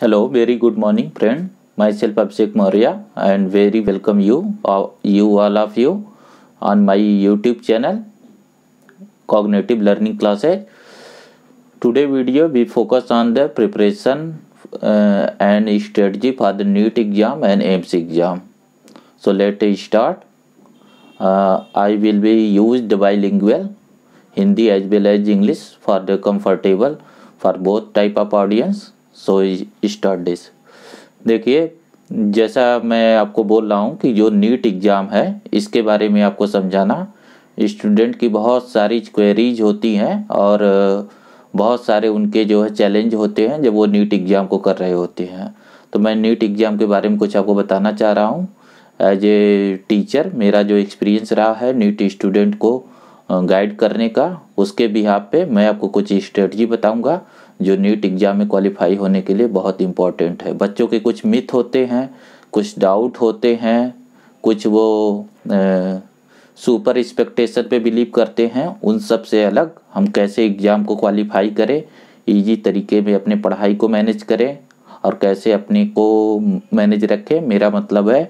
Hello, very good morning, friend. Myself Abhishek Maurya, and very welcome you, uh, you all of you, on my YouTube channel, Cognitive Learning Classes. Today video we focus on the preparation uh, and strategy for the NEET exam and AIMS exam. So let us start. Uh, I will be used bilingual, Hindi as well as English for the comfortable for both type of audience so start this देखिए जैसा मैं आपको बोल रहा हूँ कि जो NEET exam है इसके बारे में आपको समझाना स्टूडेंट की बहुत सारी क्वेरीज होती हैं और बहुत सारे उनके जो है चैलेंज होते हैं जब वो नीट एग्ज़ाम को कर रहे होते हैं तो मैं नीट एग्ज़ाम के बारे में कुछ आपको बताना चाह रहा हूँ एज ए टीचर मेरा जो एक्सपीरियंस रहा है नीट स्टूडेंट को गाइड करने का उसके भी आप पे मैं आपको कुछ स्ट्रेटजी बताऊंगा जो नीट एग्ज़ाम में क्वालिफाई होने के लिए बहुत इम्पॉर्टेंट है बच्चों के कुछ मिथ होते हैं कुछ डाउट होते हैं कुछ वो सुपर एक्सपेक्टेशन पे बिलीव करते हैं उन सब से अलग हम कैसे एग्ज़ाम को क्वालिफाई करें इजी तरीके में अपने पढ़ाई को मैनेज करें और कैसे अपने को मैनेज रखें मेरा मतलब है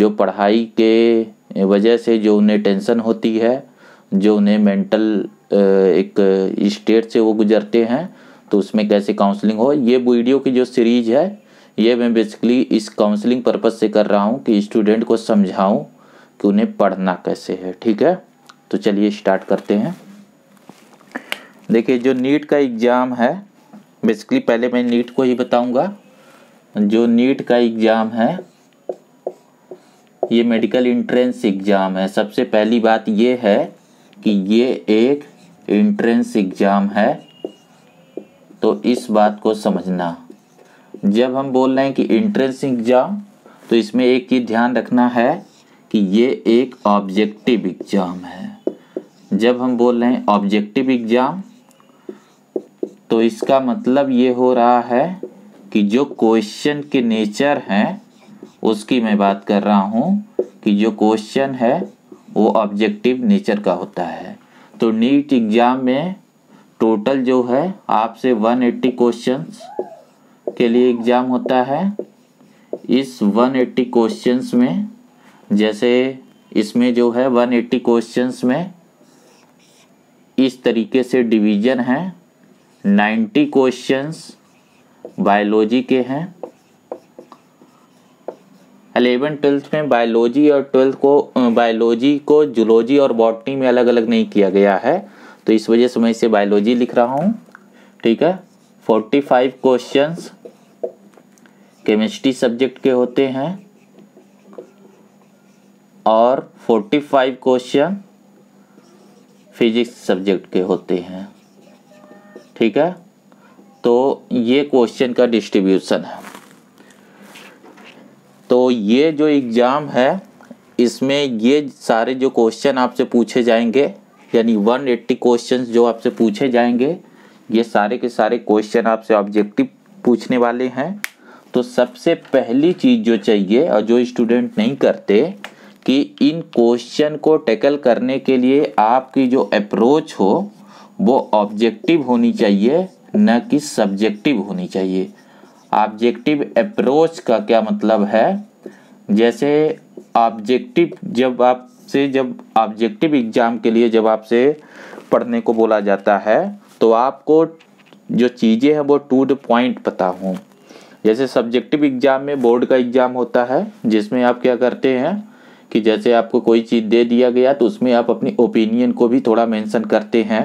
जो पढ़ाई के वजह से जो उन्हें टेंशन होती है जो उन्हें मेंटल एक स्टेट से वो गुजरते हैं तो उसमें कैसे काउंसलिंग हो ये वीडियो की जो सीरीज है ये मैं बेसिकली इस काउंसलिंग पर्पज़ से कर रहा हूँ कि स्टूडेंट को समझाऊँ कि उन्हें पढ़ना कैसे है ठीक है तो चलिए स्टार्ट करते हैं देखिए जो नीट का एग्ज़ाम है बेसिकली पहले मैं नीट को ही बताऊंगा जो नीट का एग्ज़ाम है ये मेडिकल इंट्रेंस एग्ज़ाम है सबसे पहली बात ये है कि ये एक इंट्रेंस एग्ज़ाम है तो इस बात को समझना जब हम बोल रहे हैं कि एंट्रेंस एग्ज़ाम तो इसमें एक चीज़ ध्यान रखना है कि ये एक ऑब्जेक्टिव एग्ज़ाम है जब हम बोल रहे हैं ऑब्जेक्टिव एग्ज़ाम तो इसका मतलब ये हो रहा है कि जो क्वेश्चन के नेचर हैं उसकी मैं बात कर रहा हूँ कि जो क्वेश्चन है वो ऑब्जेक्टिव नेचर का होता है तो नीट एग्ज़ाम में टोटल जो है आपसे 180 क्वेश्चन के लिए एग्ज़ाम होता है इस 180 क्वेश्चन में जैसे इसमें जो है 180 क्वेश्चन में इस तरीके से डिवीजन है 90 क्वेश्चन बायोलॉजी के हैं अलेवन ट्वेल्थ में बायोलॉजी और ट्वेल्थ को बायोलॉजी को जुलॉजी और बॉटनी में अलग अलग नहीं किया गया है तो इस वजह से मैं इसे बायोलॉजी लिख रहा हूँ ठीक है forty five question chemistry subject के होते हैं और forty five question physics subject के होते हैं ठीक है तो ये क्वेश्चन का डिस्ट्रीब्यूशन है तो ये जो एग्ज़ाम है इसमें ये सारे जो क्वेश्चन आपसे पूछे जाएंगे यानी 180 क्वेश्चन जो आपसे पूछे जाएंगे ये सारे के सारे क्वेश्चन आपसे ऑब्जेक्टिव पूछने वाले हैं तो सबसे पहली चीज़ जो चाहिए और जो स्टूडेंट नहीं करते कि इन क्वेश्चन को टैकल करने के लिए आपकी जो अप्रोच हो वो ऑब्जेक्टिव होनी चाहिए न कि सब्जेक्टिव होनी चाहिए ऑब्जेक्टिव अप्रोच का क्या मतलब है जैसे ऑब्जेक्टिव जब आप से जब ऑब्जेक्टिव एग्ज़ाम के लिए जब आपसे पढ़ने को बोला जाता है तो आपको जो चीज़ें हैं वो टू द पॉइंट पता हूँ जैसे सब्जेक्टिव एग्ज़ाम में बोर्ड का एग्ज़ाम होता है जिसमें आप क्या करते हैं कि जैसे आपको कोई चीज़ दे दिया गया तो उसमें आप अपनी ओपिनियन को भी थोड़ा मेंशन करते हैं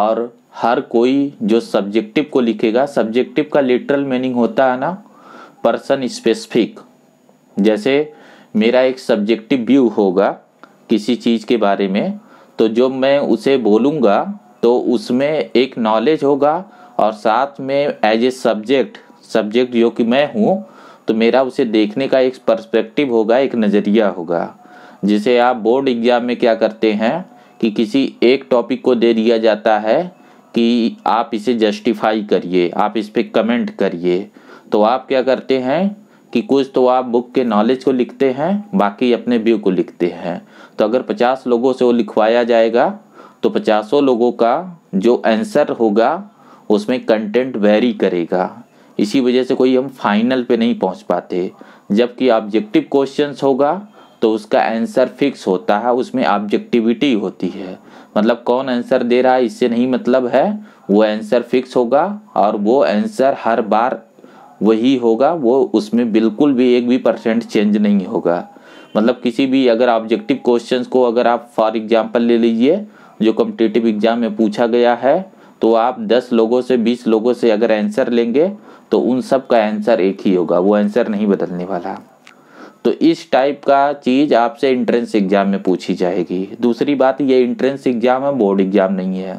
और हर कोई जो सब्जेक्टिव को लिखेगा सब्जेक्टिव का लिटरल मीनिंग होता है ना पर्सन स्पेसिफिक जैसे मेरा एक सब्जेक्टिव व्यू होगा किसी चीज़ के बारे में तो जब मैं उसे बोलूँगा तो उसमें एक नॉलेज होगा और साथ में एज ए सब्जेक्ट सब्जेक्ट जो कि मैं हूँ तो मेरा उसे देखने का एक पर्सपेक्टिव होगा एक नज़रिया होगा जिसे आप बोर्ड एग्ज़ाम में क्या करते हैं कि किसी एक टॉपिक को दे दिया जाता है कि आप इसे जस्टिफाई करिए आप इस पर कमेंट करिए तो आप क्या करते हैं कि कुछ तो आप बुक के नॉलेज को लिखते हैं बाकी अपने व्यू को लिखते हैं तो अगर पचास लोगों से वो लिखवाया जाएगा तो पचासों लोगों का जो आंसर होगा उसमें कंटेंट वेरी करेगा इसी वजह से कोई हम फाइनल पे नहीं पहुंच पाते जबकि ऑब्जेक्टिव क्वेश्चंस होगा तो उसका आंसर फिक्स होता है उसमें ऑब्जेक्टिविटी होती है मतलब कौन आंसर दे रहा है इससे नहीं मतलब है वो आंसर फिक्स होगा और वो आंसर हर बार वही होगा वो उसमें बिल्कुल भी एक भी परसेंट चेंज नहीं होगा मतलब किसी भी अगर ऑब्जेक्टिव क्वेश्चंस को अगर आप फॉर एग्जांपल ले लीजिए जो कॉम्पिटेटिव एग्जाम में पूछा गया है तो आप 10 लोगों से 20 लोगों से अगर आंसर लेंगे तो उन सब का आंसर एक ही होगा वो आंसर नहीं बदलने वाला तो इस टाइप का चीज़ आपसे इंट्रेंस एग्ज़ाम में पूछी जाएगी दूसरी बात ये इंट्रेंस एग्ज़ाम है बोर्ड एग्ज़ाम नहीं है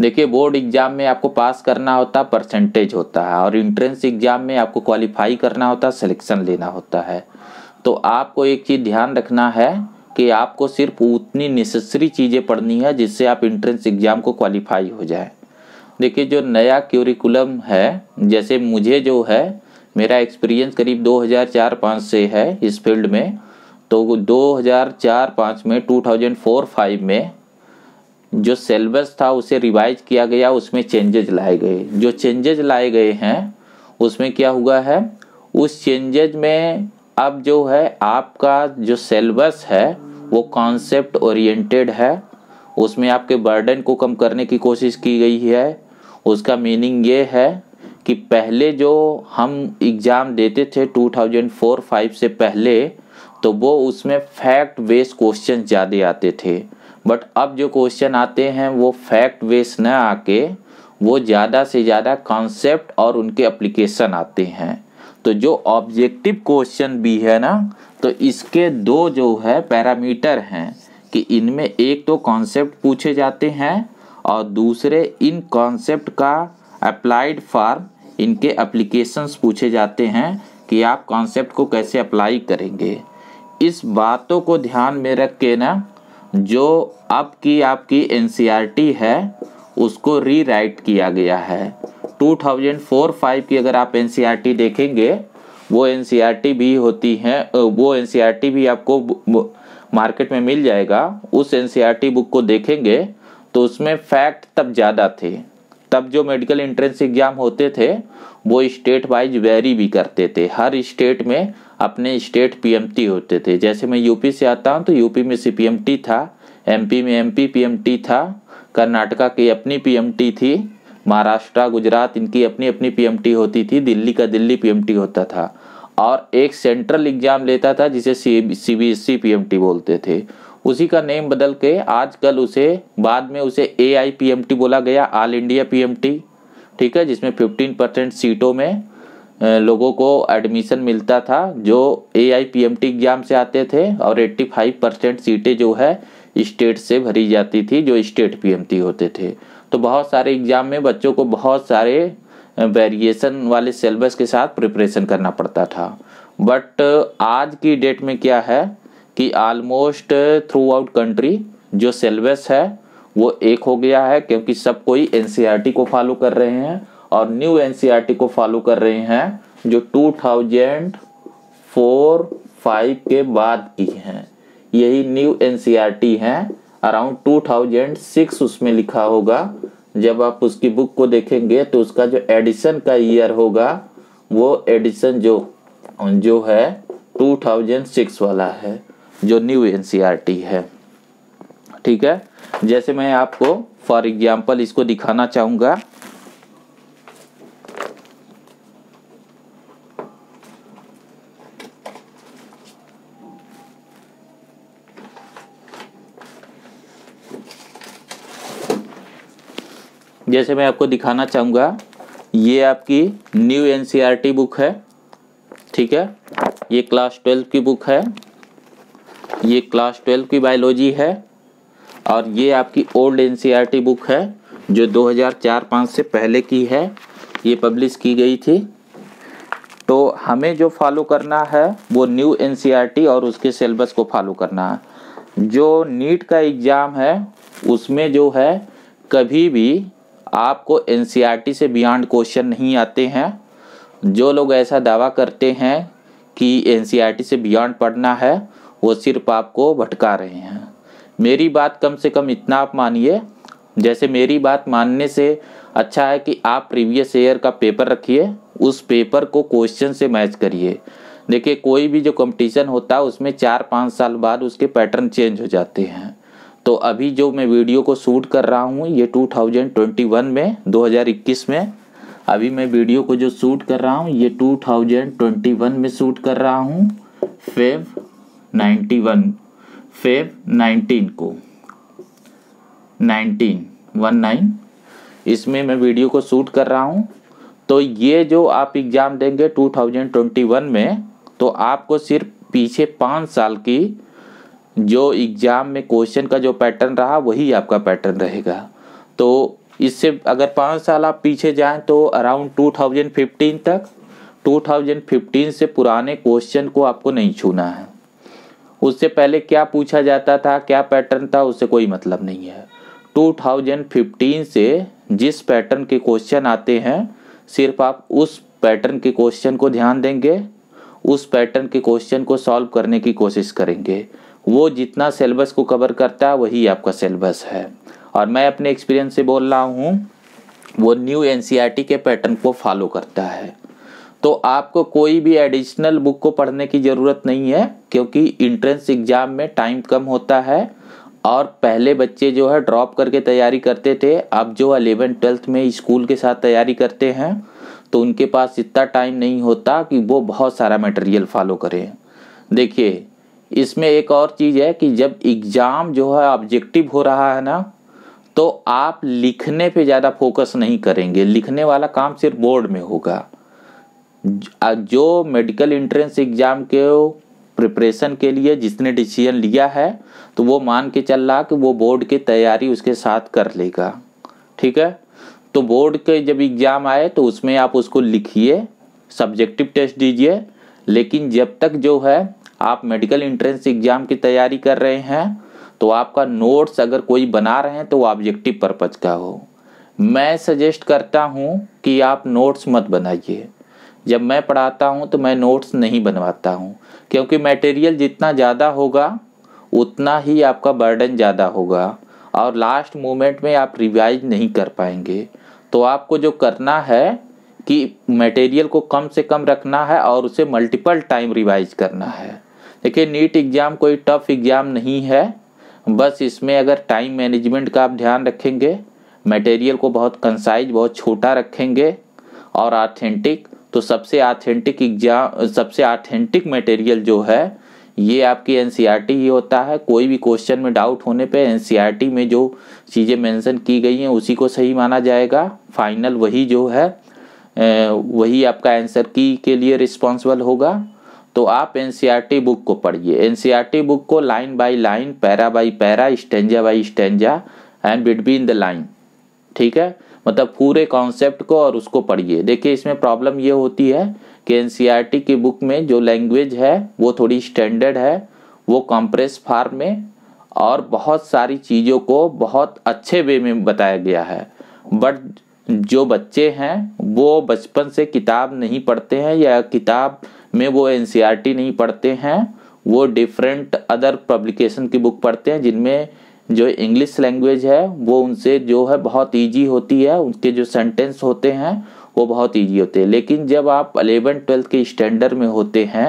देखिए बोर्ड एग्ज़ाम में आपको पास करना होता परसेंटेज होता है और इंट्रेंस एग्ज़ाम में आपको क्वालिफाई करना होता सिलेक्शन लेना होता है तो आपको एक चीज़ ध्यान रखना है कि आपको सिर्फ उतनी नेसेसरी चीज़ें पढ़नी है जिससे आप इंट्रेंस एग्ज़ाम को क्वालिफाई हो जाए देखिए जो नया क्यूरिकुलम है जैसे मुझे जो है मेरा एक्सपीरियंस करीब 2004-5 से है इस फील्ड में तो 2004-5 में 2004-5 में जो सिलेबस था उसे रिवाइज किया गया उसमें चेंजेज लाए गए जो चेंजेज लाए गए हैं उसमें क्या हुआ है उस चेंजेज में अब जो है आपका जो सिलेबस है वो कॉन्सेप्ट ओरिएंटेड है उसमें आपके बर्डन को कम करने की कोशिश की गई है उसका मीनिंग ये है कि पहले जो हम एग्ज़ाम देते थे 2004-5 से पहले तो वो उसमें फैक्ट बेस्ड क्वेश्चन ज़्यादा आते थे बट अब जो क्वेश्चन आते हैं वो फैक्ट बेस्ड न आके वो ज़्यादा से ज़्यादा कॉन्सेप्ट और उनके एप्लीकेशन आते हैं तो जो ऑब्जेक्टिव क्वेश्चन भी है ना तो इसके दो जो है पैरामीटर हैं कि इनमें एक तो कॉन्सेप्ट पूछे जाते हैं और दूसरे इन कॉन्सेप्ट का अप्लाइड फॉर्म इनके एप्लीकेशंस पूछे जाते हैं कि आप कॉन्सेप्ट को कैसे अप्लाई करेंगे इस बातों को ध्यान में रख के ना जो अब की आपकी एन e है उसको रीराइट किया गया है 2004-5 की अगर आप एनसीईआरटी e देखेंगे वो एनसीईआरटी e भी होती है वो एनसीईआरटी e भी आपको मार्केट में मिल जाएगा उस एनसीईआरटी बुक को देखेंगे तो उसमें फैक्ट तब ज़्यादा थे तब जो मेडिकल एंट्रेंस एग्ज़ाम होते थे वो स्टेट वाइज वेरी भी करते थे हर स्टेट में अपने स्टेट पीएमटी होते थे जैसे मैं यूपी से आता हूँ तो यूपी में सी पीएमटी था एमपी में एमपी पीएमटी था कर्नाटका की अपनी पीएमटी थी महाराष्ट्र गुजरात इनकी अपनी अपनी पीएमटी होती थी दिल्ली का दिल्ली पीएमटी होता था और एक सेंट्रल एग्जाम लेता था जिसे C C B S PMT बोलते थे उसी का नेम बदल के आजकल उसे बाद में उसे A I P M T बोला गया all India P M T ठीक है जिसमें फिफ्टीन परसेंट सीटों में लोगों को एडमिशन मिलता था जो A I P M T exam से आते थे और एट्टी फाइव परसेंट सीटें जो है स्टेट से भरी जाती थी जो स्टेट पी एम टी होते थे तो बहुत सारे एग्जाम में बच्चों को बहुत सारे वेरिएशन वाले सिलेबस के साथ प्रिपरेशन करना पड़ता था बट आज की डेट में क्या है कि आलमोस्ट थ्रू आउट कंट्री जो सिलेबस है वो एक हो गया है क्योंकि सब कोई एन e को फॉलो कर रहे हैं और न्यू एन e को फॉलो कर रहे हैं जो टू थाउजेंड फोर फाइव के बाद की हैं यही न्यू एन e हैं अराउंड टू थाउजेंड सिक्स उसमें लिखा होगा जब आप उसकी बुक को देखेंगे तो उसका जो एडिशन का ईयर होगा वो एडिशन जो जो है टू थाउजेंड सिक्स वाला है जो न्यू एनसीईआरटी है ठीक है जैसे मैं आपको फॉर एग्जांपल इसको दिखाना चाहूँगा जैसे मैं आपको दिखाना चाहूँगा ये आपकी न्यू एन बुक है ठीक है ये क्लास ट्वेल्व की बुक है ये क्लास ट्वेल्व की बायोलॉजी है और ये आपकी ओल्ड एन बुक है जो 2004-5 से पहले की है ये पब्लिश की गई थी तो हमें जो फॉलो करना है वो न्यू एन e और उसके सिलेबस को फॉलो करना है जो नीट का एग्ज़ाम है उसमें जो है कभी भी आपको एन e से बियॉन्ड क्वेश्चन नहीं आते हैं जो लोग ऐसा दावा करते हैं कि एन e से बियॉन्ड पढ़ना है वो सिर्फ आपको भटका रहे हैं मेरी बात कम से कम इतना आप मानिए जैसे मेरी बात मानने से अच्छा है कि आप प्रीवियस ईयर का पेपर रखिए उस पेपर को क्वेश्चन से मैच करिए देखिए कोई भी जो कंपटीशन होता है उसमें चार पाँच साल बाद उसके पैटर्न चेंज हो जाते हैं तो अभी जो मैं वीडियो को शूट कर रहा हूँ ये 2021 में 2021 में अभी मैं वीडियो को जो शूट कर रहा हूँ ये 2021 में शूट कर रहा हूँ फेब 91 फेब 19 को 19 वन नाइन इसमें मैं वीडियो को शूट कर रहा हूँ तो ये जो आप एग्ज़ाम देंगे 2021 में तो आपको सिर्फ पीछे पाँच साल की जो एग्ज़ाम में क्वेश्चन का जो पैटर्न रहा वही आपका पैटर्न रहेगा तो इससे अगर पाँच साल आप पीछे जाएं तो अराउंड 2015 तक 2015 से पुराने क्वेश्चन को आपको नहीं छूना है उससे पहले क्या पूछा जाता था क्या पैटर्न था उससे कोई मतलब नहीं है 2015 से जिस पैटर्न के क्वेश्चन आते हैं सिर्फ आप उस पैटर्न के क्वेश्चन को ध्यान देंगे उस पैटर्न के क्वेश्चन को सॉल्व करने की कोशिश करेंगे वो जितना सेलेबस को कवर करता है वही आपका सेलेबस है और मैं अपने एक्सपीरियंस से बोल रहा हूँ वो न्यू एन e के पैटर्न को फॉलो करता है तो आपको कोई भी एडिशनल बुक को पढ़ने की ज़रूरत नहीं है क्योंकि इंट्रेंस एग्ज़ाम में टाइम कम होता है और पहले बच्चे जो है ड्रॉप करके तैयारी करते थे अब जो अलेवन ट्वेल्थ में स्कूल के साथ तैयारी करते हैं तो उनके पास इतना टाइम नहीं होता कि वो बहुत सारा मटेरियल फॉलो करें देखिए इसमें एक और चीज़ है कि जब एग्ज़ाम जो है ऑब्जेक्टिव हो रहा है ना तो आप लिखने पे ज़्यादा फोकस नहीं करेंगे लिखने वाला काम सिर्फ बोर्ड में होगा जो मेडिकल इंट्रेंस एग्ज़ाम के प्रिपरेशन के लिए जिसने डिसीजन लिया है तो वो मान के चल रहा कि वो बोर्ड की तैयारी उसके साथ कर लेगा ठीक है तो बोर्ड के जब एग्ज़ाम आए तो उसमें आप उसको लिखिए सब्जेक्टिव टेस्ट दीजिए लेकिन जब तक जो है आप मेडिकल इंट्रेंस एग्जाम की तैयारी कर रहे हैं तो आपका नोट्स अगर कोई बना रहे हैं तो वो ऑब्जेक्टिव पर्पज का हो मैं सजेस्ट करता हूँ कि आप नोट्स मत बनाइए जब मैं पढ़ाता हूँ तो मैं नोट्स नहीं बनवाता हूँ क्योंकि मटेरियल जितना ज़्यादा होगा उतना ही आपका बर्डन ज़्यादा होगा और लास्ट मोमेंट में आप रिवाइज नहीं कर पाएंगे तो आपको जो करना है कि मटेरियल को कम से कम रखना है और उसे मल्टीपल टाइम रिवाइज करना है देखिए नीट एग्ज़ाम कोई टफ एग्ज़ाम नहीं है बस इसमें अगर टाइम मैनेजमेंट का आप ध्यान रखेंगे मटेरियल को बहुत कंसाइज बहुत छोटा रखेंगे और आथेंटिक तो सबसे आथेंटिक एग्जाम सबसे आथेंटिक मटेरियल जो है ये आपकी एन e ही होता है कोई भी क्वेश्चन में डाउट होने पे एन e में जो चीज़ें मेंशन की गई हैं उसी को सही माना जाएगा फाइनल वही जो है वही आपका आंसर की के लिए रिस्पॉन्सिबल होगा तो आप एनसीईआरटी बुक e को पढ़िए एनसीईआरटी बुक e को line by line para by para stanza by stanza and between the line ठीक है मतलब पूरे कॉन्सेप्ट को और उसको पढ़िए देखिए इसमें प्रॉब्लम ये होती है कि एन e की बुक में जो लैंग्वेज है वो थोड़ी स्टैंडर्ड है वो कॉम्प्रेस फार्म में और बहुत सारी चीज़ों को बहुत अच्छे वे में बताया गया है बट जो बच्चे हैं वो बचपन से किताब नहीं पढ़ते हैं या किताब में वो एन e नहीं पढ़ते हैं वो डिफरेंट अदर पब्लिकेशन की बुक पढ़ते हैं जिनमें जो इंग्लिश लैंग्वेज है वो उनसे जो है बहुत इजी होती है उनके जो सेंटेंस होते हैं वो बहुत इजी होते हैं लेकिन जब आप अलेवन ट्वेल्थ के स्टैंडर्ड में होते हैं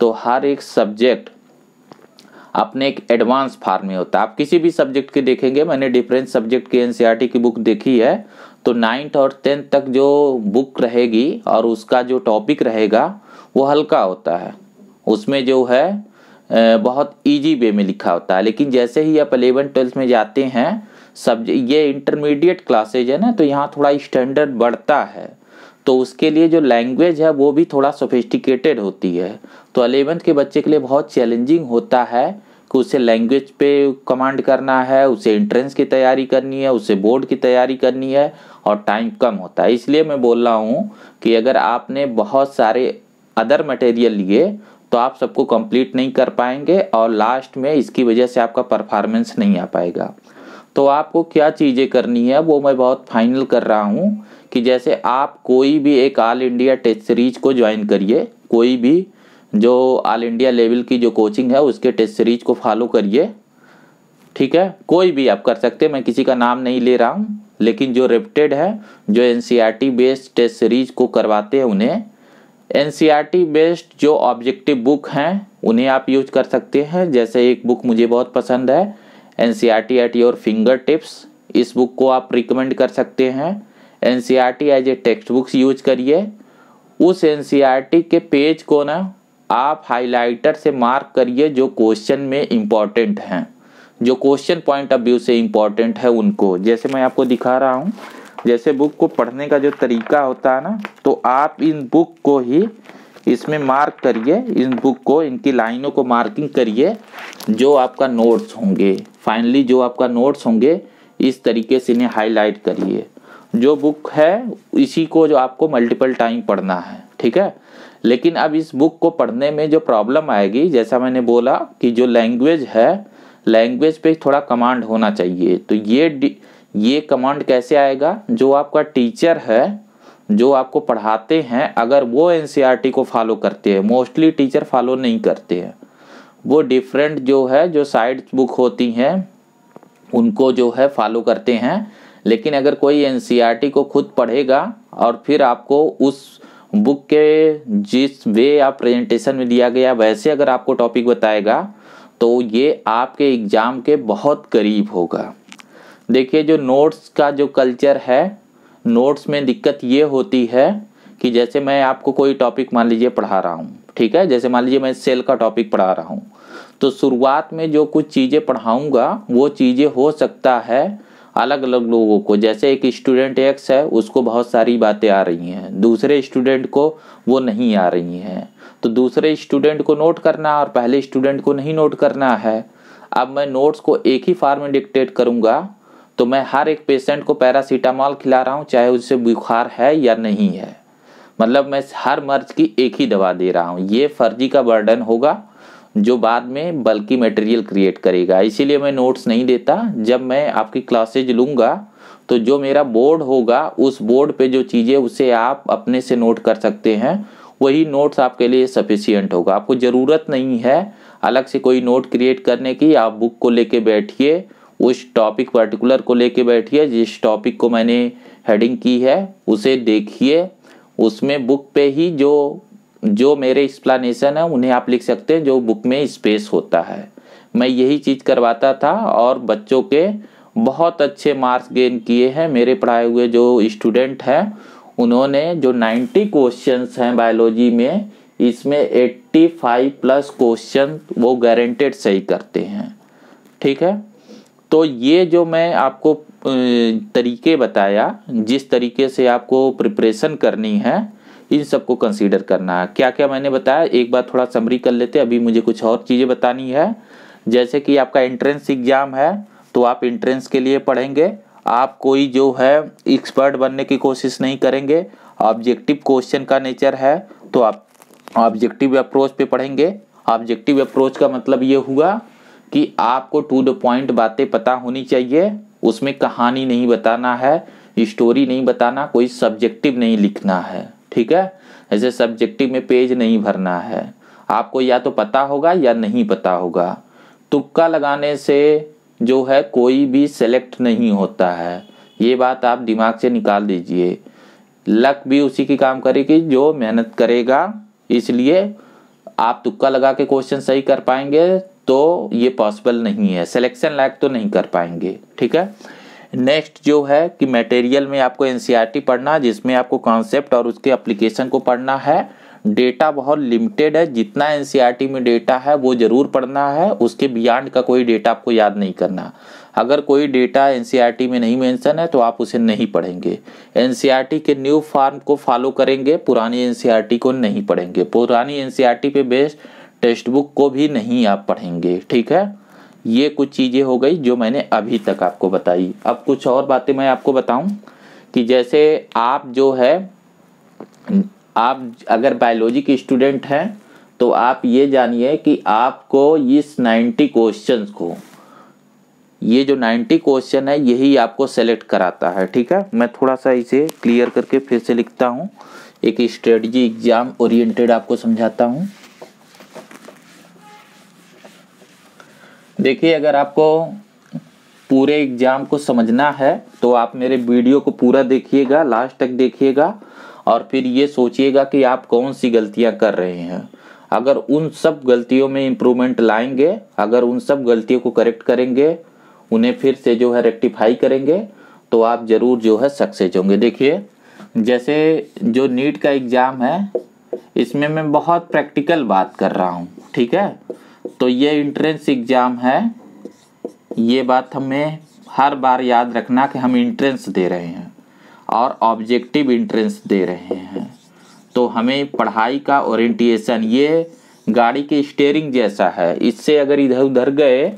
तो हर एक सब्जेक्ट अपने एक एडवांस फार्म में होता है आप किसी भी सब्जेक्ट के देखेंगे मैंने डिफरेंट सब्जेक्ट की एनसीईआरटी e की बुक देखी है तो नाइन्थ और टेंथ तक जो बुक रहेगी और उसका जो टॉपिक रहेगा वो हल्का होता है उसमें जो है बहुत इजी वे में लिखा होता है लेकिन जैसे ही आप अलेवन ट्वेल्थ में जाते हैं सब ये इंटरमीडिएट क्लासेज है ना तो यहाँ थोड़ा स्टैंडर्ड बढ़ता है तो उसके लिए जो लैंग्वेज है वो भी थोड़ा सोफिस्टिकेटेड होती है तो अलेवेंथ के बच्चे के लिए बहुत चैलेंजिंग होता है कि उसे लैंग्वेज पे कमांड करना है उसे इंट्रेंस की तैयारी करनी है उसे बोर्ड की तैयारी करनी है और टाइम कम होता है इसलिए मैं बोल रहा हूँ कि अगर आपने बहुत सारे अदर मटेरियल लिए तो आप सबको कंप्लीट नहीं कर पाएंगे और लास्ट में इसकी वजह से आपका परफॉर्मेंस नहीं आ पाएगा तो आपको क्या चीज़ें करनी है वो मैं बहुत फाइनल कर रहा हूँ कि जैसे आप कोई भी एक ऑल इंडिया टेस्ट सीरीज को ज्वाइन करिए कोई भी जो ऑल इंडिया लेवल की जो कोचिंग है उसके टेस्ट सीरीज को फॉलो करिए ठीक है कोई भी आप कर सकते हैं मैं किसी का नाम नहीं ले रहा हूँ लेकिन जो रेप्टेड है जो एन बेस्ड टेस्ट सीरीज को करवाते हैं उन्हें एन बेस्ड जो ऑब्जेक्टिव बुक हैं उन्हें आप यूज कर सकते हैं जैसे एक बुक मुझे बहुत पसंद है N C R T at your finger tips इस बुक को आप रिकमेंड कर सकते हैं N C R T as a text books use करिए उस एन सी आर टी के पेज को ना आप हाइलाइटर से मार्क करिए जो क्वेश्चन में इम्पॉर्टेंट हैं जो क्वेश्चन पॉइंट ऑफ व्यू से इम्पॉर्टेंट है उनको जैसे मैं आपको दिखा रहा हूँ जैसे बुक को पढ़ने का जो तरीका होता है ना तो आप इन बुक को ही इसमें मार्क करिए इन बुक को इनकी लाइनों को मार्किंग करिए जो आपका नोट्स होंगे फाइनली जो आपका नोट्स होंगे इस तरीके से इन्हें हाईलाइट करिए जो बुक है इसी को जो आपको मल्टीपल टाइम पढ़ना है ठीक है लेकिन अब इस बुक को पढ़ने में जो प्रॉब्लम आएगी जैसा मैंने बोला कि जो लैंग्वेज है लैंग्वेज पे थोड़ा कमांड होना चाहिए तो ये ये कमांड कैसे आएगा जो आपका टीचर है जो आपको पढ़ाते हैं अगर वो एन e को फॉलो करते हैं मोस्टली टीचर फॉलो नहीं करते हैं वो डिफरेंट जो है जो साइड बुक होती हैं उनको जो है फॉलो करते हैं लेकिन अगर कोई एन e को खुद पढ़ेगा और फिर आपको उस बुक के जिस वे आप प्रेजेंटेशन में दिया गया वैसे अगर आपको टॉपिक बताएगा तो ये आपके एग्ज़ाम के बहुत करीब होगा देखिए जो नोट्स का जो कल्चर है नोट्स में दिक्कत ये होती है कि जैसे मैं आपको कोई टॉपिक मान लीजिए पढ़ा रहा हूँ ठीक है जैसे मान लीजिए मैं सेल का टॉपिक पढ़ा रहा हूँ तो शुरुआत में जो कुछ चीज़ें पढ़ाऊँगा वो चीज़ें हो सकता है अलग अलग लोगों को जैसे एक स्टूडेंट एक्स है उसको बहुत सारी बातें आ रही हैं दूसरे स्टूडेंट को वो नहीं आ रही हैं तो दूसरे स्टूडेंट को नोट करना और पहले स्टूडेंट को नहीं नोट करना है अब मैं नोट्स को एक ही फार्म में डिक्टेट करूँगा तो मैं हर एक पेशेंट को पैरासीटामॉल खिला रहा हूँ चाहे उसे बुखार है या नहीं है मतलब मैं हर मर्ज की एक ही दवा दे रहा हूँ ये फर्जी का बर्डन होगा जो बाद में बल्कि मटेरियल क्रिएट करेगा इसीलिए मैं नोट्स नहीं देता जब मैं आपकी क्लासेज लूँगा तो जो मेरा बोर्ड होगा उस बोर्ड पे जो चीज़ें उसे आप अपने से नोट कर सकते हैं वही नोट्स आपके लिए सफिशियंट होगा आपको ज़रूरत नहीं है अलग से कोई नोट क्रिएट करने की आप बुक को लेके बैठिए उस टॉपिक पर्टिकुलर को लेके बैठिए जिस टॉपिक को मैंने हेडिंग की है उसे देखिए उसमें बुक पे ही जो जो मेरे एक्सप्लानशन है उन्हें आप लिख सकते हैं जो बुक में स्पेस होता है मैं यही चीज़ करवाता था और बच्चों के बहुत अच्छे मार्क्स गेन किए हैं मेरे पढ़ाए हुए जो स्टूडेंट हैं उन्होंने जो 90 क्वेश्चंस हैं बायोलॉजी में इसमें 85 प्लस क्वेश्चन वो गारंटेड सही करते हैं ठीक है तो ये जो मैं आपको तरीके बताया जिस तरीके से आपको प्रिपरेशन करनी है इन सबको कंसीडर करना है क्या क्या मैंने बताया एक बार थोड़ा समरी कर लेते अभी मुझे कुछ और चीज़ें बतानी है जैसे कि आपका एंट्रेंस एग्ज़ाम है तो आप एंट्रेंस के लिए पढ़ेंगे आप कोई जो है एक्सपर्ट बनने की कोशिश नहीं करेंगे ऑब्जेक्टिव क्वेश्चन का नेचर है तो आप ऑब्जेक्टिव अप्रोच पे पढ़ेंगे ऑब्जेक्टिव अप्रोच का मतलब ये हुआ कि आपको टू द पॉइंट बातें पता होनी चाहिए उसमें कहानी नहीं बताना है स्टोरी नहीं बताना कोई सब्जेक्टिव नहीं लिखना है ठीक है ऐसे सब्जेक्टिव में पेज नहीं भरना है आपको या तो पता होगा या नहीं पता होगा तुक्का लगाने से जो है कोई भी सेलेक्ट नहीं होता है ये बात आप दिमाग से निकाल दीजिए लक भी उसी की काम करेगी जो मेहनत करेगा इसलिए आप तुक्का लगा के क्वेश्चन सही कर पाएंगे तो ये पॉसिबल नहीं है सिलेक्शन लैक तो नहीं कर पाएंगे ठीक है नेक्स्ट जो है कि मटेरियल में आपको एन e पढ़ना जिसमें आपको कॉन्सेप्ट और उसके एप्लीकेशन को पढ़ना है डेटा बहुत लिमिटेड है जितना एन e में डेटा है वो ज़रूर पढ़ना है उसके बियॉन्ड का कोई डेटा आपको याद नहीं करना अगर कोई डेटा एन e में नहीं मेंशन है तो आप उसे नहीं पढ़ेंगे एन के न्यू फॉर्म को फॉलो करेंगे पुरानी एन को नहीं पढ़ेंगे पुरानी एन पे बेस्ड टेक्स्ट बुक को भी नहीं आप पढ़ेंगे ठीक है ये कुछ चीज़ें हो गई जो मैंने अभी तक आपको बताई अब कुछ और बातें मैं आपको बताऊं कि जैसे आप जो है आप अगर बायोलॉजी के स्टूडेंट हैं तो आप ये जानिए कि आपको इस 90 क्वेश्चन को ये जो 90 क्वेश्चन है यही आपको सेलेक्ट कराता है ठीक है मैं थोड़ा सा इसे क्लियर करके फिर से लिखता हूँ एक स्ट्रेटजी एग्ज़ाम ओरिएंटेड आपको समझाता हूँ देखिए अगर आपको पूरे एग्जाम को समझना है तो आप मेरे वीडियो को पूरा देखिएगा लास्ट तक देखिएगा और फिर ये सोचिएगा कि आप कौन सी गलतियां कर रहे हैं अगर उन सब गलतियों में इम्प्रूवमेंट लाएंगे अगर उन सब गलतियों को करेक्ट करेंगे उन्हें फिर से जो है रेक्टिफाई करेंगे तो आप ज़रूर जो है सक्सेस होंगे देखिए जैसे जो नीट का एग्ज़ाम है इसमें मैं बहुत प्रैक्टिकल बात कर रहा हूँ ठीक है तो ये इंट्रेंस एग्ज़ाम है ये बात हमें हर बार याद रखना कि हम इंट्रेंस दे रहे हैं और ऑब्जेक्टिव इंट्रेंस दे रहे हैं तो हमें पढ़ाई का ओरिएंटेशन ये गाड़ी के स्टेयरिंग जैसा है इससे अगर इधर उधर गए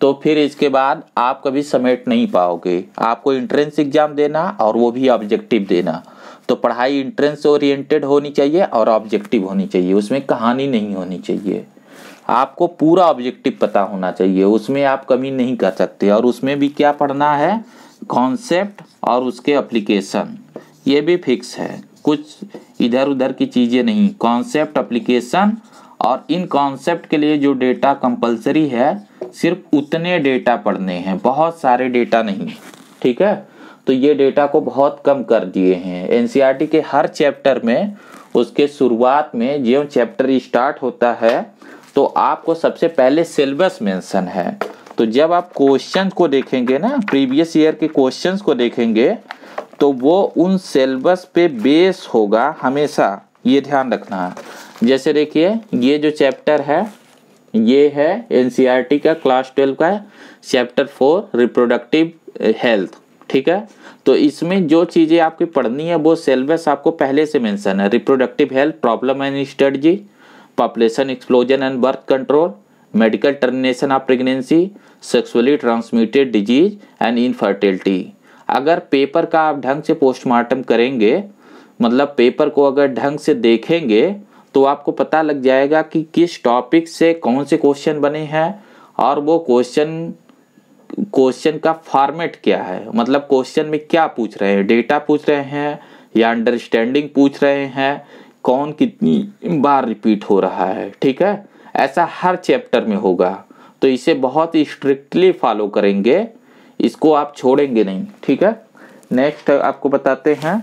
तो फिर इसके बाद आप कभी समेट नहीं पाओगे आपको इंट्रेंस एग्ज़ाम देना और वो भी ऑब्जेक्टिव देना तो पढ़ाई इंट्रेंस ओरिएंटेड होनी चाहिए और ऑब्जेक्टिव होनी चाहिए उसमें कहानी नहीं होनी चाहिए आपको पूरा ऑब्जेक्टिव पता होना चाहिए उसमें आप कमी नहीं कर सकते और उसमें भी क्या पढ़ना है कॉन्सेप्ट और उसके अप्लीकेशन ये भी फिक्स है कुछ इधर उधर की चीज़ें नहीं कॉन्सेप्ट अप्लीकेशन और इन कॉन्सेप्ट के लिए जो डेटा कंपलसरी है सिर्फ उतने डेटा पढ़ने हैं बहुत सारे डेटा नहीं ठीक है तो ये डेटा को बहुत कम कर दिए हैं एन e के हर चैप्टर में उसके शुरुआत में जो चैप्टर स्टार्ट होता है तो आपको सबसे पहले सिलेबस मेंशन है तो जब आप क्वेश्चन को देखेंगे ना प्रीवियस ईयर के क्वेश्चंस को देखेंगे तो वो उन सिलेबस पे बेस होगा हमेशा ये ध्यान रखना है जैसे देखिए ये जो चैप्टर है ये है एन e का क्लास ट्वेल्व का चैप्टर फोर रिप्रोडक्टिव हेल्थ ठीक है तो इसमें जो चीज़ें आपकी पढ़नी है वो सिलेबस आपको पहले से मेंशन है reproductive health problem and study population explosion and birth control medical termination of pregnancy sexually transmitted disease and infertility अगर पेपर का आप ढंग से पोस्टमार्टम करेंगे मतलब पेपर को अगर ढंग से देखेंगे तो आपको पता लग जाएगा कि किस टॉपिक से कौन से क्वेश्चन बने हैं और वो क्वेश्चन क्वेश्चन का फॉर्मेट क्या है मतलब क्वेश्चन में क्या पूछ रहे हैं डेटा पूछ रहे हैं या अंडरस्टैंडिंग पूछ रहे हैं कौन कितनी बार रिपीट हो रहा है ठीक है ऐसा हर चैप्टर में होगा तो इसे बहुत ही स्ट्रिक्टली फॉलो करेंगे इसको आप छोड़ेंगे नहीं ठीक है नेक्स्ट आपको बताते हैं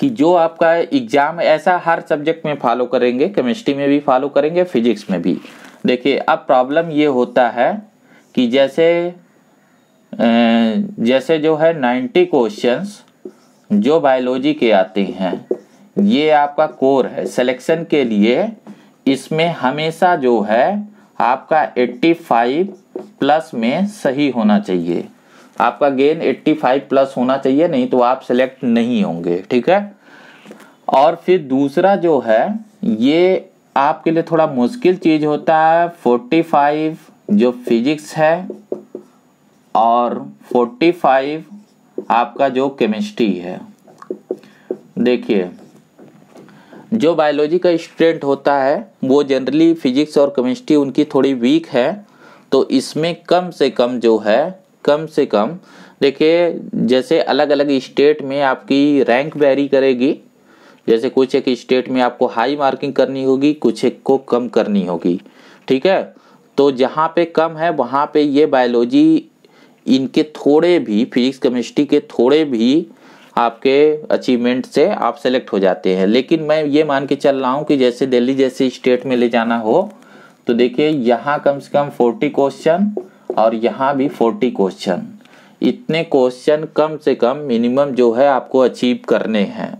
कि जो आपका एग्जाम ऐसा हर सब्जेक्ट में फॉलो करेंगे केमिस्ट्री में भी फॉलो करेंगे फिजिक्स में भी देखिए अब प्रॉब्लम ये होता है कि जैसे जैसे जो है नाइन्टी क्वेश्चंस जो बायोलॉजी के आते हैं ये आपका कोर है सिलेक्शन के लिए इसमें हमेशा जो है आपका 85 प्लस में सही होना चाहिए आपका गेन 85 प्लस होना चाहिए नहीं तो आप सिलेक्ट नहीं होंगे ठीक है और फिर दूसरा जो है ये आपके लिए थोड़ा मुश्किल चीज होता है 45 जो फिजिक्स है और 45 आपका जो केमिस्ट्री है देखिए जो बायोलॉजी का स्टूडेंट होता है वो जनरली फिजिक्स और केमिस्ट्री उनकी थोड़ी वीक है तो इसमें कम से कम जो है कम से कम देखिए जैसे अलग अलग स्टेट में आपकी रैंक वेरी करेगी जैसे कुछ एक स्टेट में आपको हाई मार्किंग करनी होगी कुछ एक को कम करनी होगी ठीक है तो जहाँ पे कम है वहाँ पे ये बायोलॉजी इनके थोड़े भी फिजिक्स केमिस्ट्री के थोड़े भी आपके अचीवमेंट से आप सेलेक्ट हो जाते हैं लेकिन मैं ये मान के चल रहा हूँ कि जैसे दिल्ली जैसे स्टेट में ले जाना हो तो देखिए यहाँ कम से कम फोर्टी क्वेश्चन और यहाँ भी फोर्टी क्वेश्चन इतने क्वेश्चन कम से कम मिनिमम जो है आपको अचीव करने हैं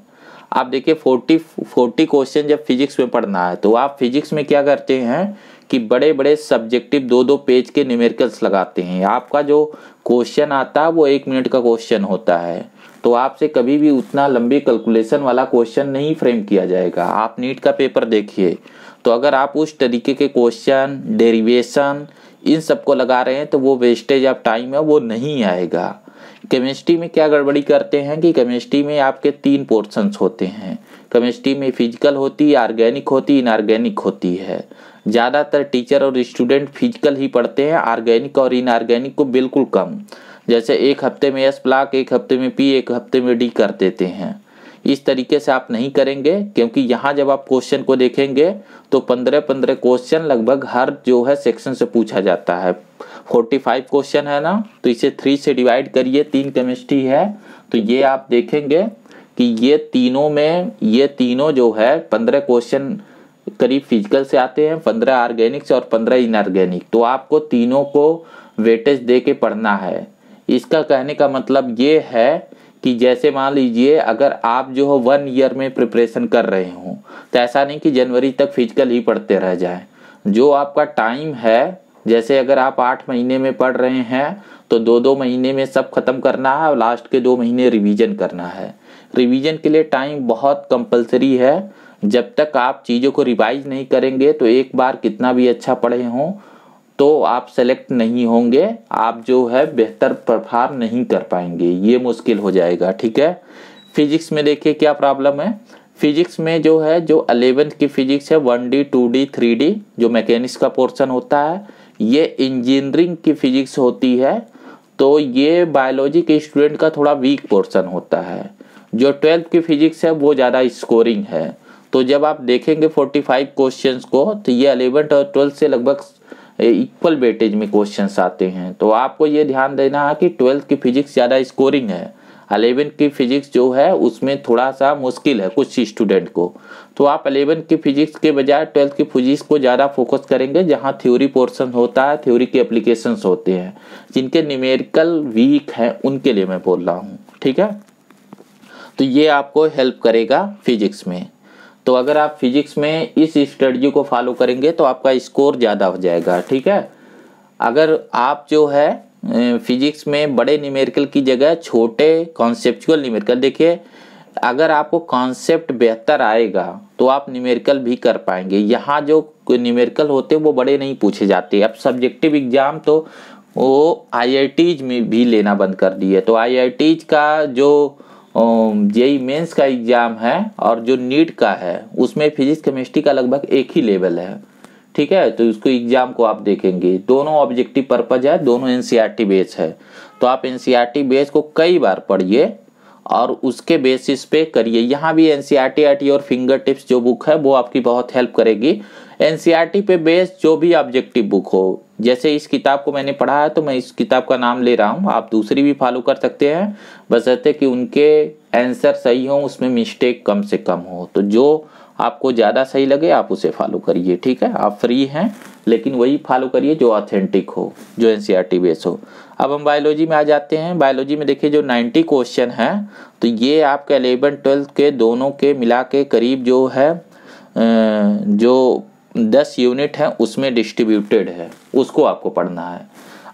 आप देखिए फोर्टी फोर्टी क्वेश्चन जब फिजिक्स में पढ़ना है तो आप फिजिक्स में क्या करते हैं कि बड़े बड़े सब्जेक्टिव दो दो पेज के न्यूमेरिकल्स लगाते हैं आपका जो क्वेश्चन आता है वो एक मिनट का क्वेश्चन होता है तो आपसे कभी भी उतना लंबी कैलकुलेशन वाला क्वेश्चन नहीं फ्रेम किया जाएगा आप नीट का पेपर देखिए तो अगर आप उस तरीके के क्वेश्चन डेरिवेशन इन सबको लगा रहे हैं तो वो वेस्टेज ऑफ टाइम है वो नहीं आएगा केमिस्ट्री में क्या गड़बड़ी करते हैं कि केमिस्ट्री में आपके तीन पोर्शंस होते हैं केमिस्ट्री में फिजिकल होती ऑर्गेनिक होती इनऑर्गेनिक होती है ज़्यादातर टीचर और स्टूडेंट फिजिकल ही पढ़ते हैं ऑर्गेनिक और इनऑर्गेनिक को बिल्कुल कम जैसे एक हफ्ते में एस ब्लॉक एक हफ्ते में पी एक हफ्ते में डी कर देते हैं इस तरीके से आप नहीं करेंगे क्योंकि यहाँ जब आप क्वेश्चन को देखेंगे तो पंद्रह पंद्रह क्वेश्चन लगभग हर जो है सेक्शन से पूछा जाता है फोर्टी फाइव क्वेश्चन है ना तो इसे थ्री से डिवाइड करिए तीन केमिस्ट्री है तो ये आप देखेंगे कि ये तीनों में ये तीनों जो है पंद्रह क्वेश्चन करीब फिजिकल से आते हैं पंद्रह ऑर्गेनिक और पंद्रह इनऑर्गेनिक तो आपको तीनों को वेटेज दे के पढ़ना है इसका कहने का मतलब ये है कि जैसे मान लीजिए अगर आप जो हो वन ईयर में प्रिपरेशन कर रहे हो तो ऐसा नहीं कि जनवरी तक फिजिकल ही पढ़ते रह जाए जो आपका टाइम है जैसे अगर आप आठ महीने में पढ़ रहे हैं तो दो दो महीने में सब खत्म करना है और लास्ट के दो महीने रिवीजन करना है रिवीजन के लिए टाइम बहुत कंपलसरी है जब तक आप चीज़ों को रिवाइज नहीं करेंगे तो एक बार कितना भी अच्छा पढ़े हों तो आप सेलेक्ट नहीं होंगे आप जो है बेहतर परफॉर्म नहीं कर पाएंगे ये मुश्किल हो जाएगा ठीक है फिजिक्स में देखिए क्या प्रॉब्लम है फिजिक्स में जो है जो अलेवेंथ की फिजिक्स है one D two D three D जो मैकेनिक्स का पोर्शन होता है ये इंजीनियरिंग की फिजिक्स होती है तो ये बायोलॉजी के स्टूडेंट का थोड़ा वीक पोर्शन होता है जो ट्वेल्थ की फिजिक्स है वो ज़्यादा स्कोरिंग है तो जब आप देखेंगे 45 क्वेश्चंस को तो ये अलेवेंथ और ट्वेल्थ से लगभग इक्वल वेटेज में क्वेश्चंस आते हैं तो आपको ये ध्यान देना है कि ट्वेल्थ की फिजिक्स ज़्यादा स्कोरिंग है अलेवन की फिजिक्स जो है उसमें थोड़ा सा मुश्किल है कुछ स्टूडेंट को तो आप अलेवन की फिजिक्स के बजाय ट्वेल्थ की फिजिक्स को ज़्यादा फोकस करेंगे जहाँ थ्योरी पोर्शन होता है थ्योरी के अप्लीकेशन होते हैं जिनके न्यूमेरिकल वीक हैं उनके लिए मैं बोल रहा हूँ ठीक है तो ये आपको हेल्प करेगा फिजिक्स में तो अगर आप फिजिक्स में इस स्ट्रेटजी को फॉलो करेंगे तो आपका स्कोर ज़्यादा हो जाएगा ठीक है अगर आप जो है फिजिक्स में बड़े न्यूमेरिकल की जगह छोटे कॉन्सेप्चुअल न्यूमेरिकल देखिए अगर आपको कॉन्सेप्ट बेहतर आएगा तो आप न्यूमेरिकल भी कर पाएंगे यहाँ जो न्यूमेरिकल होते हैं वो बड़े नहीं पूछे जाते अब सब्जेक्टिव एग्जाम तो वो आई में भी लेना बंद कर दिए तो आई का जो जेई मेंस का एग्ज़ाम है और जो नीट का है उसमें फिजिक्स केमिस्ट्री का लगभग एक ही लेवल है ठीक है तो उसको एग्ज़ाम को आप देखेंगे दोनों ऑब्जेक्टिव पर्पज़ है दोनों एन e बेस है तो आप एन e बेस को कई बार पढ़िए और उसके बेसिस पे करिए यहाँ भी एन सी e और फिंगर टिप्स जो बुक है वो आपकी बहुत हेल्प करेगी एनसीईआरटी पे बेस्ड जो भी ऑब्जेक्टिव बुक हो जैसे इस किताब को मैंने पढ़ा है तो मैं इस किताब का नाम ले रहा हूँ आप दूसरी भी फॉलो कर सकते हैं बस रहते कि उनके आंसर सही हों उसमें मिस्टेक कम से कम हो तो जो आपको ज़्यादा सही लगे आप उसे फॉलो करिए ठीक है आप फ्री हैं लेकिन वही फॉलो करिए जो ऑथेंटिक हो जो एन सी बेस हो अब हम बायोलॉजी में आ जाते हैं बायोलॉजी में देखिए जो 90 क्वेश्चन है तो ये आपके अलेवन ट्वेल्थ के दोनों के मिला के करीब जो है जो दस यूनिट हैं उसमें डिस्ट्रीब्यूटेड है उसको आपको पढ़ना है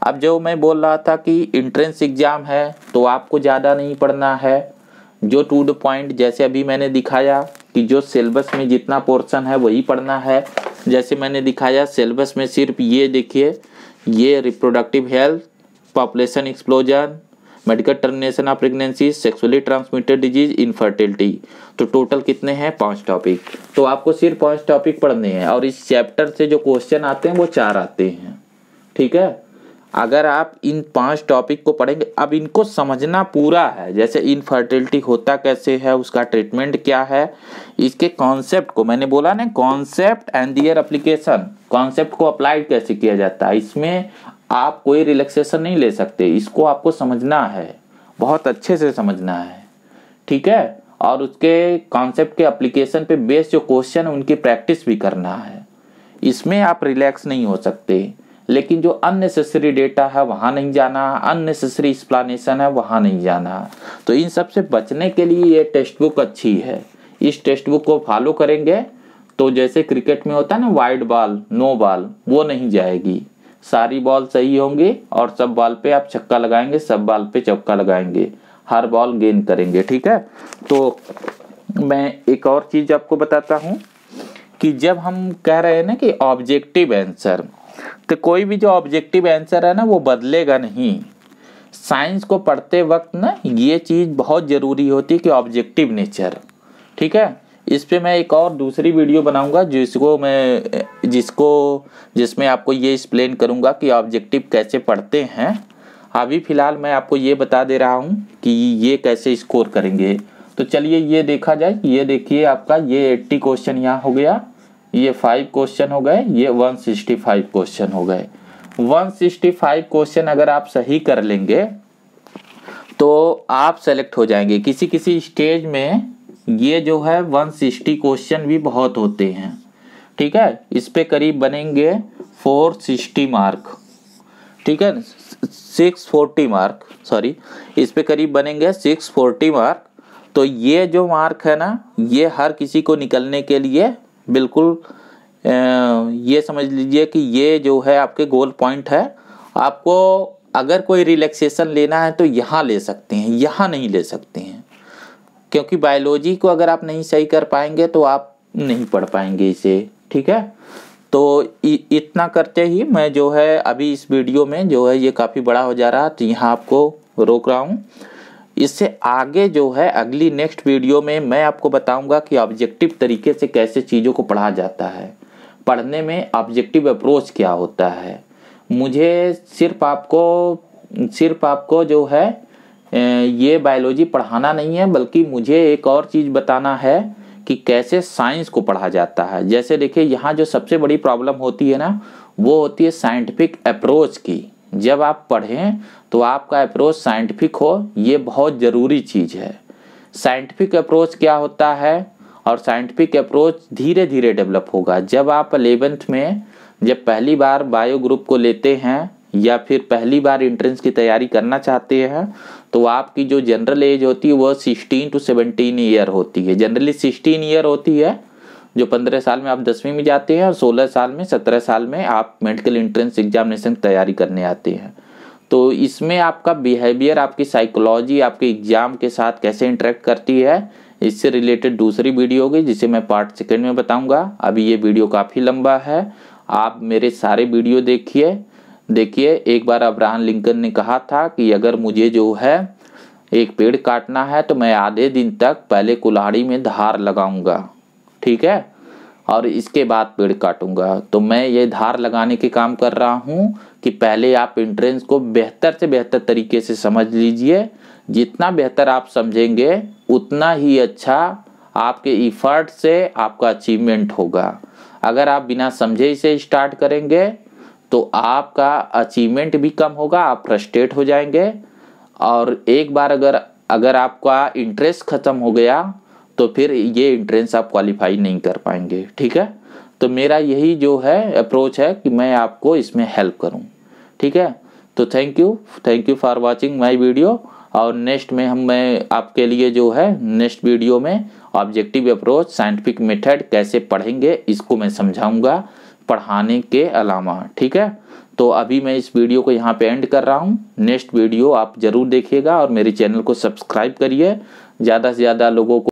अब जो मैं बोल रहा था कि इंट्रेंस एग्ज़ाम है तो आपको ज़्यादा नहीं पढ़ना है जो टू द पॉइंट जैसे अभी मैंने दिखाया कि जो सिलेबस में जितना पोर्शन है वही पढ़ना है जैसे मैंने दिखाया सिलेबस में सिर्फ ये देखिए ये reproductive health population explosion medical termination of pregnancy sexually transmitted disease infertility तो टोटल कितने हैं पांच टॉपिक तो आपको सिर्फ पांच टॉपिक पढ़ने हैं और इस चैप्टर से जो क्वेश्चन आते हैं वो चार आते हैं ठीक है अगर आप इन पांच टॉपिक को पढ़ेंगे अब इनको समझना पूरा है जैसे इनफर्टिलिटी होता कैसे है उसका ट्रीटमेंट क्या है इसके कॉन्सेप्ट को मैंने बोला ना concept and their application concept को अप्लाई कैसे किया जाता है इसमें आप कोई रिलैक्सेशन नहीं ले सकते इसको आपको समझना है बहुत अच्छे से समझना है ठीक है और उसके कॉन्सेप्ट के एप्लीकेशन पे बेस्ड जो क्वेश्चन है उनकी प्रैक्टिस भी करना है इसमें आप रिलैक्स नहीं हो सकते लेकिन जो अननेसेसरी डेटा है वहाँ नहीं जाना अननेसेसरी एक्सप्लानशन है वहाँ नहीं जाना तो इन सब से बचने के लिए ये टेक्स्ट बुक अच्छी है इस टेक्स्ट बुक को फॉलो करेंगे तो जैसे क्रिकेट में होता है ना वाइड बॉल नो बॉल वो नहीं जाएगी सारी बॉल सही होंगी और सब बॉल पे आप छक्का लगाएंगे सब बॉल पे चौका लगाएंगे हर बॉल गेन करेंगे ठीक है तो मैं एक और चीज़ आपको बताता हूँ कि जब हम कह रहे हैं ना कि ऑब्जेक्टिव आंसर तो कोई भी जो ऑब्जेक्टिव आंसर है ना वो बदलेगा नहीं साइंस को पढ़ते वक्त ना ये चीज़ बहुत ज़रूरी होती है कि ऑब्जेक्टिव नेचर ठीक है इस पर मैं एक और दूसरी वीडियो बनाऊंगा जिसको मैं जिसको जिसमें आपको ये एक्सप्लेन करूंगा कि ऑब्जेक्टिव कैसे पढ़ते हैं अभी फ़िलहाल मैं आपको ये बता दे रहा हूँ कि ये कैसे स्कोर करेंगे तो चलिए ये देखा जाए ये देखिए आपका ये एट्टी क्वेश्चन यहाँ हो गया ये फाइव क्वेश्चन हो गए ये वन सिक्सटी फाइव क्वेश्चन हो गए वन सिक्सटी फाइव क्वेश्चन अगर आप सही कर लेंगे तो आप सेलेक्ट हो जाएंगे किसी किसी स्टेज में ये जो है 160 क्वेश्चन भी बहुत होते हैं ठीक है इस पे करीब बनेंगे 460 मार्क ठीक है 640 मार्क सॉरी इस पे करीब बनेंगे 640 मार्क तो ये जो मार्क है ना ये हर किसी को निकलने के लिए बिल्कुल ये समझ लीजिए कि ये जो है आपके गोल पॉइंट है आपको अगर कोई रिलैक्सेशन लेना है तो यहाँ ले सकते हैं यहाँ नहीं ले सकते हैं क्योंकि बायोलॉजी को अगर आप नहीं सही कर पाएंगे तो आप नहीं पढ़ पाएंगे इसे ठीक है तो इ, इतना करते ही मैं जो है अभी इस वीडियो में जो है ये काफ़ी बड़ा हो जा रहा तो यहाँ आपको रोक रहा हूँ इससे आगे जो है अगली नेक्स्ट वीडियो में मैं आपको बताऊंगा कि ऑब्जेक्टिव तरीके से कैसे चीज़ों को पढ़ा जाता है पढ़ने में ऑब्जेक्टिव अप्रोच क्या होता है मुझे सिर्फ आपको सिर्फ आपको जो है ये बायोलॉजी पढ़ाना नहीं है बल्कि मुझे एक और चीज़ बताना है कि कैसे साइंस को पढ़ा जाता है जैसे देखिए यहाँ जो सबसे बड़ी प्रॉब्लम होती है ना वो होती है साइंटिफिक अप्रोच की जब आप पढ़ें तो आपका अप्रोच साइंटिफिक हो ये बहुत ज़रूरी चीज़ है साइंटिफिक अप्रोच क्या होता है और साइंटिफिक अप्रोच धीरे धीरे डेवलप होगा जब आप अलेवेंथ में जब पहली बार बायो ग्रुप को लेते हैं या फिर पहली बार एंट्रेंस की तैयारी करना चाहते हैं तो आपकी जो जनरल एज होती है वह सिक्सटीन टू सेवनटीन ईयर होती है जनरली सिक्सटीन ईयर होती है जो पंद्रह साल में आप दसवीं में जाते हैं और सोलह साल में सत्रह साल में आप मेडिकल इंट्रेंस एग्जामिनेशन की तैयारी करने आते हैं तो इसमें आपका बिहेवियर आपकी साइकोलॉजी आपके एग्जाम के साथ कैसे इंटरेक्ट करती है इससे रिलेटेड दूसरी वीडियो होगी जिसे मैं पार्ट सेकेंड में बताऊंगा अभी ये वीडियो काफ़ी लंबा है आप मेरे सारे वीडियो देखिए देखिए एक बार अब्राहम लिंकन ने कहा था कि अगर मुझे जो है एक पेड़ काटना है तो मैं आधे दिन तक पहले कुल्हाड़ी में धार लगाऊंगा ठीक है और इसके बाद पेड़ काटूंगा तो मैं ये धार लगाने के काम कर रहा हूँ कि पहले आप इंट्रेंस को बेहतर से बेहतर तरीके से समझ लीजिए जितना बेहतर आप समझेंगे उतना ही अच्छा आपके इफ़र्ट से आपका अचीवमेंट होगा अगर आप बिना समझे इसे स्टार्ट करेंगे तो आपका अचीवमेंट भी कम होगा आप फ्रस्ट्रेट हो जाएंगे और एक बार अगर अगर आपका इंटरेस्ट ख़त्म हो गया तो फिर ये इंट्रेंस आप क्वालिफाई नहीं कर पाएंगे ठीक है तो मेरा यही जो है अप्रोच है कि मैं आपको इसमें हेल्प करूं ठीक है तो thank you thank you for watching my video और नेक्स्ट में हम मैं आपके लिए जो है नेक्स्ट वीडियो में ऑब्जेक्टिव अप्रोच साइंटिफिक मेथड कैसे पढ़ेंगे इसको मैं समझाऊंगा पढ़ाने के अलावा ठीक है तो अभी मैं इस वीडियो को यहाँ पे एंड कर रहा हूँ नेक्स्ट वीडियो आप ज़रूर देखिएगा और मेरे चैनल को सब्सक्राइब करिए ज़्यादा से ज़्यादा लोगों को